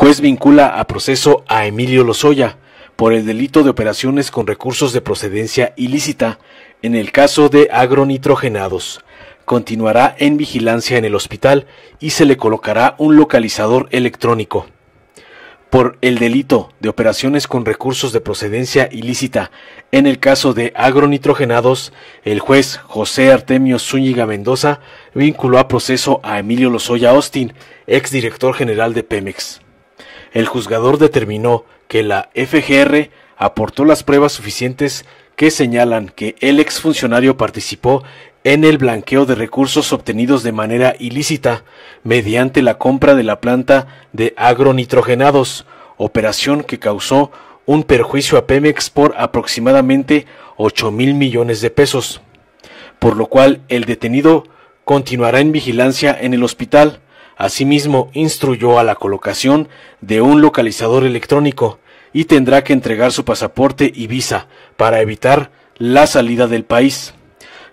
Juez vincula a proceso a Emilio Lozoya por el delito de operaciones con recursos de procedencia ilícita en el caso de agronitrogenados. Continuará en vigilancia en el hospital y se le colocará un localizador electrónico. Por el delito de operaciones con recursos de procedencia ilícita en el caso de agronitrogenados, el juez José Artemio Zúñiga Mendoza vinculó a proceso a Emilio Lozoya Austin, exdirector general de Pemex el juzgador determinó que la FGR aportó las pruebas suficientes que señalan que el exfuncionario participó en el blanqueo de recursos obtenidos de manera ilícita mediante la compra de la planta de agronitrogenados, operación que causó un perjuicio a Pemex por aproximadamente ocho mil millones de pesos, por lo cual el detenido continuará en vigilancia en el hospital Asimismo, instruyó a la colocación de un localizador electrónico y tendrá que entregar su pasaporte y visa para evitar la salida del país.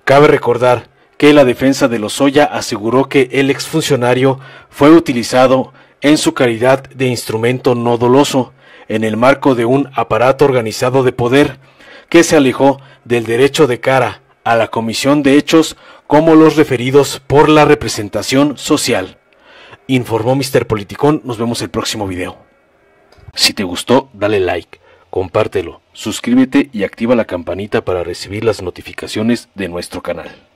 Cabe recordar que la defensa de Lozoya aseguró que el exfuncionario fue utilizado en su calidad de instrumento no doloso en el marco de un aparato organizado de poder que se alejó del derecho de cara a la comisión de hechos como los referidos por la representación social informó Mr. Politicón. Nos vemos el próximo video. Si te gustó, dale like, compártelo, suscríbete y activa la campanita para recibir las notificaciones de nuestro canal.